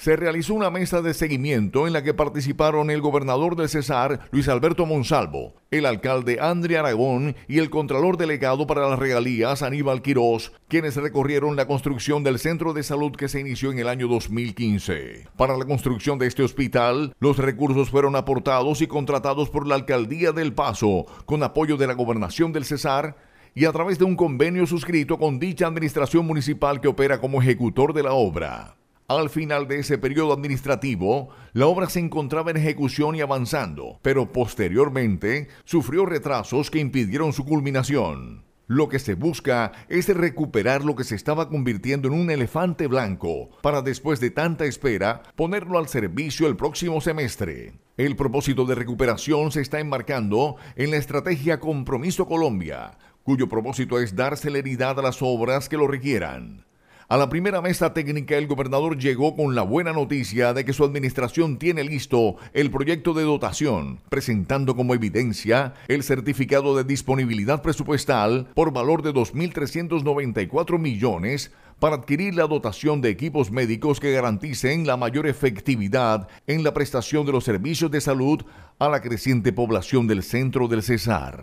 se realizó una mesa de seguimiento en la que participaron el gobernador del Cesar, Luis Alberto Monsalvo, el alcalde André Aragón y el contralor delegado para las regalías, Aníbal Quirós, quienes recorrieron la construcción del centro de salud que se inició en el año 2015. Para la construcción de este hospital, los recursos fueron aportados y contratados por la alcaldía del Paso, con apoyo de la gobernación del Cesar, y a través de un convenio suscrito con dicha administración municipal que opera como ejecutor de la obra. Al final de ese periodo administrativo, la obra se encontraba en ejecución y avanzando, pero posteriormente sufrió retrasos que impidieron su culminación. Lo que se busca es recuperar lo que se estaba convirtiendo en un elefante blanco, para después de tanta espera ponerlo al servicio el próximo semestre. El propósito de recuperación se está enmarcando en la estrategia Compromiso Colombia, cuyo propósito es dar celeridad a las obras que lo requieran. A la primera mesa técnica, el gobernador llegó con la buena noticia de que su administración tiene listo el proyecto de dotación, presentando como evidencia el certificado de disponibilidad presupuestal por valor de 2.394 millones para adquirir la dotación de equipos médicos que garanticen la mayor efectividad en la prestación de los servicios de salud a la creciente población del centro del Cesar.